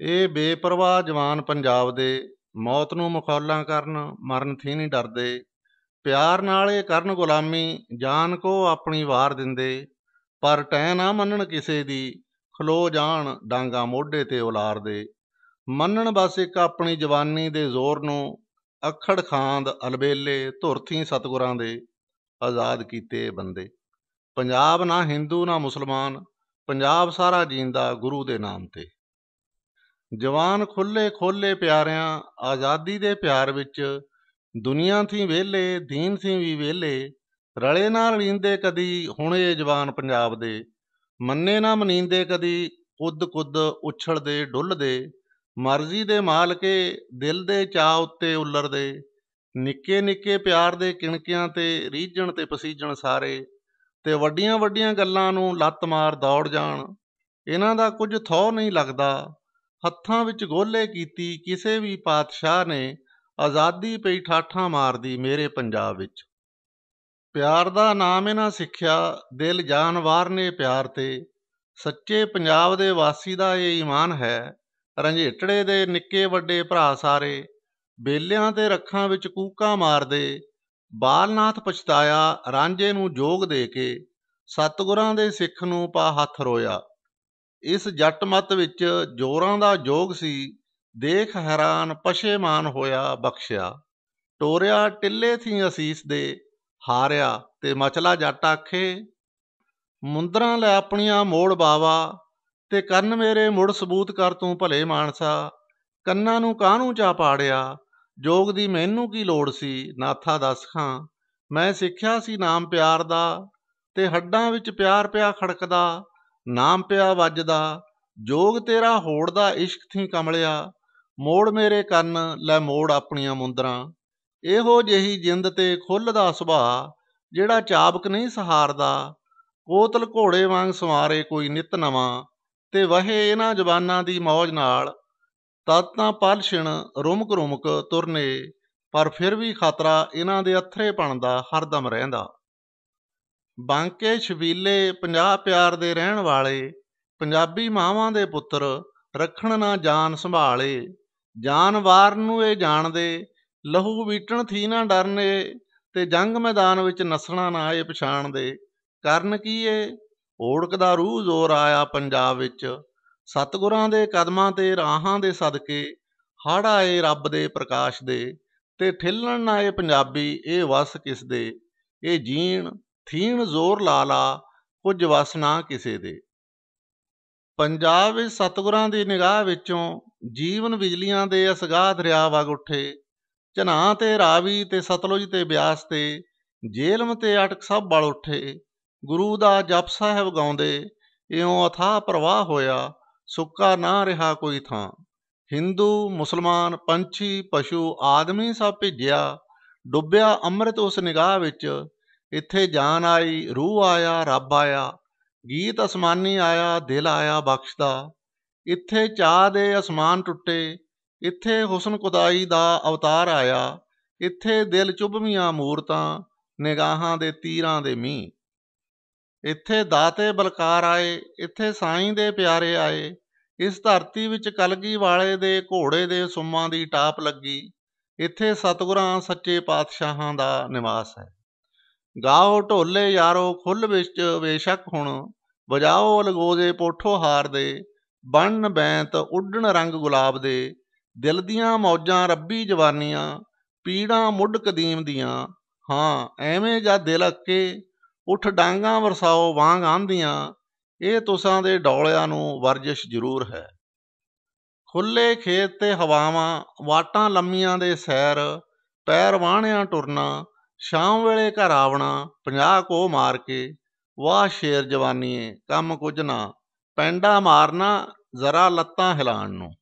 ਇਹ ਬੇਪਰਵਾਹ ਜਵਾਨ ਪੰਜਾਬ ਦੇ ਮੌਤ ਨੂੰ ਮੁਖੌਲਾਂ ਕਰਨ ਮਰਨ ਥੀ ਨਹੀਂ ਡਰਦੇ ਪਿਆਰ ਨਾਲ ਇਹ ਕਰਨ ਗੁਲਾਮੀ ਜਾਨ ਕੋ ਆਪਣੀ ਵਾਰ ਦਿੰਦੇ ਪਰ ਟੈ ਨਾ ਮੰਨਣ ਕਿਸੇ ਦੀ ਖਲੋ ਜਾਣ ਡਾਂਗਾ ਮੋਢੇ ਤੇ ਉਲਾਰ ਦੇ ਮੰਨਣ ਬਸ ਇੱਕ ਆਪਣੀ ਜਵਾਨੀ ਦੇ ਜ਼ੋਰ ਨੂੰ ਅਖੜ ਖਾਂਦ ਅਲਬੇਲੇ ਧੁਰਥੀ ਸਤਗੁਰਾਂ ਦੇ ਆਜ਼ਾਦ ਕੀਤੇ ਬੰਦੇ ਪੰਜਾਬ ਨਾ ਹਿੰਦੂ ਨਾ ਮੁਸਲਮਾਨ ਪੰਜਾਬ ਸਾਰਾ ਜੀਂਦਾ ਗੁਰੂ ਦੇ ਨਾਮ ਤੇ ਜਵਾਨ ਖੁੱਲੇ ਖੋਲੇ ਪਿਆਰਿਆਂ ਆਜ਼ਾਦੀ ਦੇ ਪਿਆਰ ਵਿੱਚ ਦੁਨੀਆ ਥੀ ਵੇਲੇ ਦੀਨ ਸੀ ਵੀ ਵੇਲੇ ਰਲੇ ਨਾਲ ਰੀਂਦੇ ਕਦੀ ਹੁਣ ਇਹ ਜਵਾਨ ਪੰਜਾਬ ਦੇ ਮੰਨੇ ਨਾ ਮਨੀਂਦੇ ਕਦੀ ਕੁੱਦ ਕੁੱਦ ਉਛਲਦੇ ਡੁੱਲਦੇ ਮਰਜ਼ੀ ਦੇ ਮਾਲਕੇ ਦਿਲ ਦੇ ਚਾਹ ਉੱਤੇ ਉਲਰਦੇ ਨਿੱਕੇ ਨਿੱਕੇ ਪਿਆਰ ਦੇ ਕਿਣਕਿਆਂ ਤੇ ਰੀਝਣ ਤੇ ਪਸੀਜਣ ਸਾਰੇ ਤੇ ਵੱਡੀਆਂ ਵੱਡੀਆਂ ਗੱਲਾਂ ਨੂੰ ਲੱਤ ਮਾਰ ਦੌੜ ਜਾਣ ਇਹਨਾਂ ਦਾ ਕੁਝ ਥੋ ਨਹੀਂ ਲੱਗਦਾ ਹੱਥਾਂ ਵਿੱਚ ਗੋਲੇ ਕੀਤੀ ਕਿਸੇ ਵੀ ਪਾਤਸ਼ਾਹ ਨੇ ਆਜ਼ਾਦੀ ਪਈ ਠਾਠਾਂ ਮਾਰਦੀ ਮੇਰੇ ਪੰਜਾਬ ਵਿੱਚ ਪਿਆਰ ਦਾ ਨਾਮ ਇਹਨਾਂ ਸਿੱਖਿਆ ਦਿਲ ਜਾਨਵਾਰ ਨੇ ਪਿਆਰ ਤੇ ਸੱਚੇ ਪੰਜਾਬ ਦੇ ਵਾਸੀ ਦਾ ਇਹ ਈਮਾਨ ਹੈ ਰੰਝੇਟੜੇ ਦੇ ਨਿੱਕੇ ਵੱਡੇ ਭਰਾ ਸਾਰੇ ਬੇਲਿਆਂ ਤੇ ਰੱਖਾਂ ਵਿੱਚ ਕੂਕਾਂ ਮਾਰਦੇ ਬਾਲਨਾਥ ਪਛਤਾਇਆ ਰਾਂਝੇ ਨੂੰ ਜੋਗ ਦੇ ਕੇ ਸਤਗੁਰਾਂ ਦੇ ਸਿੱਖ ਨੂੰ ਪਾ ਹੱਥ ਰੋਇਆ ਇਸ ਜੱਟ ਮਤ ਵਿੱਚ ਜੋਰਾਂ ਦਾ ਜੋਗ ਸੀ ਦੇਖ ਹੈਰਾਨ ਪਸ਼ੇਮਾਨ ਹੋਇਆ ਬਖਸ਼ਿਆ ਟੋਰਿਆ ਟਿੱਲੇ ਥੀ ਅਸੀਸ ਦੇ ਹਾਰਿਆ ਤੇ ਮਚਲਾ ਜੱਟ ਆਖੇ ਮੁੰਦਰਾਂ ਲੈ ਆਪਣੀਆਂ ਮੋੜ ਬਾਵਾ ਤੇ ਕੰਨ ਮੇਰੇ ਮੁੜ ਸਬੂਤ ਕਰ ਤੂੰ ਭਲੇ ਮਾਨਸਾ ਕੰਨਾਂ ਨੂੰ ਕਾਹਨੂੰ ਚਾ ਪਾੜਿਆ ਜੋਗ ਦੀ ਮੈਨੂੰ ਕੀ ਲੋੜ ਸੀ ਨਾਥਾ ਦੱਸ ਖਾਂ ਮੈਂ ਸਿੱਖਿਆ ਸੀ ਨਾਮ ਪਿਆਰ ਦਾ ਤੇ ਹੱਡਾਂ ਵਿੱਚ ਪਿਆਰ ਪਿਆ ਖੜਕਦਾ ਨਾਮ ਪਿਆ ਵੱਜਦਾ ਜੋਗ ਤੇਰਾ ਹੋੜ ਦਾ ਇਸ਼ਕ ਥੀ ਕਮਲਿਆ ਮੋੜ ਮੇਰੇ ਕੰਨ ਲੈ ਮੋੜ ਆਪਣੀਆਂ ਮੁੰਦਰਾਂ ਇਹੋ ਜਿਹੀ ਜਿੰਦ ਤੇ ਖੁੱਲ ਦਾ ਸੁਭਾ ਜਿਹੜਾ ਚਾਬਕ ਨਹੀਂ ਸਹਾਰਦਾ ਕੋਤਲ ਘੋੜੇ ਵਾਂਗ ਸਵਾਰੇ ਕੋਈ ਨਿਤ ਨਵਾਂ ਤੇ ਵਹੇ ਇਹਨਾਂ ਜਵਾਨਾਂ ਦੀ ਮौज ਨਾਲ ਤਦ ਤਾਂ ਛਣ ਰੁਮਕ ਰੁਮਕ ਤੁਰਨੇ ਪਰ ਫਿਰ ਵੀ ਖਤਰਾ ਇਹਨਾਂ ਦੇ ਅਥਰੇ ਪਣ ਦਾ ਹਰਦਮ ਰਹਿੰਦਾ ਬਾਂਕੇ ਛਬੀਲੇ ਪੰਜਾਬ ਪਿਆਰ ਦੇ ਰਹਿਣ ਵਾਲੇ ਪੰਜਾਬੀ ਮਾਵਾਂ ਦੇ ਪੁੱਤਰ ਰੱਖਣ ਨਾ ਜਾਨ ਸੰਭਾਲੇ ਜਾਨਵਾਰ ਨੂੰ ਇਹ ਜਾਣਦੇ ਲਹੂ ਵੀਟਣ ਥੀ ਨਾ ਡਰਨੇ ਤੇ ਜੰਗ ਮੈਦਾਨ ਵਿੱਚ ਨਸਣਾ ਨਾ ਇਹ ਪਛਾਣਦੇ ਕਰਨ ਕੀ ਏ ਓੜਕ ਦਾ ਰੂਹ ਜ਼ੋਰ ਆਇਆ ਪੰਜਾਬ ਵਿੱਚ ਸਤਗੁਰਾਂ ਦੇ ਕਦਮਾਂ ਤੇ ਰਾਹਾਂ ਦੇ ਸਦਕੇ ਹਾੜਾ ਏ ਰੱਬ ਦੇ ਪ੍ਰਕਾਸ਼ ਦੇ ਤੇ ਠਿੱਲਣ ਨਾ ਇਹ ਪੰਜਾਬੀ ਇਹ ਵਸ ਕਿਸ ਦੇ ਇਹ ਜੀਣ ਥੀਣ ਜ਼ੋਰ ਲਾ ਲਾ ਕੁਝ ਵਸ ਨਾ ਕਿਸੇ ਦੇ ਪੰਜਾਬ ਵਿੱਚ ਸਤਗੁਰਾਂ ਦੀ ਨਿਗਾਹ ਵਿੱਚੋਂ ਜੀਵਨ ਬਿਜਲੀਆਂ ਦੇ ਅਸਗਾਹ ਦਰਿਆ ਵਗ ਉੱਠੇ ਚਨਾ ਤੇ ਰਾਵੀ ਤੇ ਸਤਲੁਜ ਤੇ ਬਿਆਸ ਤੇ ਜੇਲਮ ਤੇ ਅਟਕ ਸਭ ਬਲ ਉੱਠੇ ਗੁਰੂ ਦਾ ਜਪ ਸਾਹਿਬ ਗਾਉਂਦੇ ਇਉਂ ਅਥਾ ਪ੍ਰਵਾਹ ਹੋਇਆ ਸੁੱਕਾ ਨਾ ਰਿਹਾ ਕੋਈ ਥਾਂ Hindu ਮੁਸਲਮਾਨ ਪੰਛੀ ਪਸ਼ੂ ਆਦਮੀ ਸਭ ਭਿੱਜਿਆ ਡੁੱਬਿਆ ਅੰਮ੍ਰਿਤ ਉਸ ਨਿਗਾਹ ਵਿੱਚ ਇੱਥੇ ਜਾਨ ਆਈ ਰੂਹ ਆਇਆ ਰੱਬ ਆਇਆ ਗੀਤ ਅਸਮਾਨੀ ਆਇਆ ਦਿਲ ਆਇਆ ਬਖਸ਼ਦਾ ਇੱਥੇ ਚਾਹ ਦੇ ਅਸਮਾਨ ਟੁੱਟੇ ਇੱਥੇ ਹੁਸਨ ਕੁਦਾਈ ਦਾ ਅਵਤਾਰ ਆਇਆ ਇੱਥੇ ਦਿਲ ਚੁਭਵੀਆਂ ਮੂਰਤਾਂ ਨਿਗਾਹਾਂ ਦੇ ਤੀਰਾਂ ਦੇ ਮੀਂਹ ਇੱਥੇ ਦਾਤੇ ਬਲਕਾਰ ਆਏ ਇੱਥੇ ਸਾਈਂ ਦੇ ਪਿਆਰੇ ਆਏ ਇਸ ਧਰਤੀ ਵਿੱਚ ਕਲਗੀ ਵਾਲੇ ਦੇ ਘੋੜੇ ਦੇ ਸੁੰਮਾਂ ਦੀ ਟਾਪ ਲੱਗੀ ਇੱਥੇ ਸਤਗੁਰਾਂ ਸੱਚੇ ਪਾਤਸ਼ਾਹਾਂ ਦਾ ਨਿਵਾਸ ਹੈ ਗਾਓ ਢੋਲੇ ਯਾਰੋ ਖੁੱਲ ਵਿੱਚ ਬੇਸ਼ੱਕ ਹੁਣ ਵਜਾਓ ਲਗੋਦੇ ਪੋਠੋ ਹਾਰ ਦੇ ਬਣ ਬੈਂਤ ਉੱਡਣ ਰੰਗ ਗੁਲਾਬ ਦੇ ਦਿਲ ਦੀਆਂ ਮੌਜਾਂ ਰੱਬੀ ਜਵਾਨੀਆਂ ਪੀੜਾਂ ਮੁੱਢ ਕਦੀਮ ਦੀਆਂ ਹਾਂ ਐਵੇਂ ਜਾਂ ਦਿਲ ਅੱਕੇ ਉਠ ਡਾਂਗਾ ਵਰਸਾਓ ਵਾਂਗ ਆਂਦੀਆਂ ਇਹ ਤੁਸਾਂ ਦੇ ਡੌਲਿਆਂ ਨੂੰ ਵਰਜਿਸ਼ ਜ਼ਰੂਰ ਹੈ ਖੁੱਲੇ ਖੇਤ ਤੇ ਹਵਾਵਾਂ ਵਾਟਾਂ ਲੰਮੀਆਂ ਦੇ ਸੈਰ ਪੈਰ ਵਾਹਣਿਆਂ ਟੁਰਨਾ ਸ਼ਾਮ ਵੇਲੇ ਘਰ ਆਵਣਾ 50 ਕੋ ਮਾਰ ਕੇ ਵਾਹ ਸ਼ੇਰ ਜਵਾਨੀਏ ਕੰਮ ਕੁਝ ਨਾ ਪੈਂਡਾ ਮਾਰਨਾ ਜ਼ਰਾ ਲੱਤਾਂ ਹਿਲਾਣ ਨੂੰ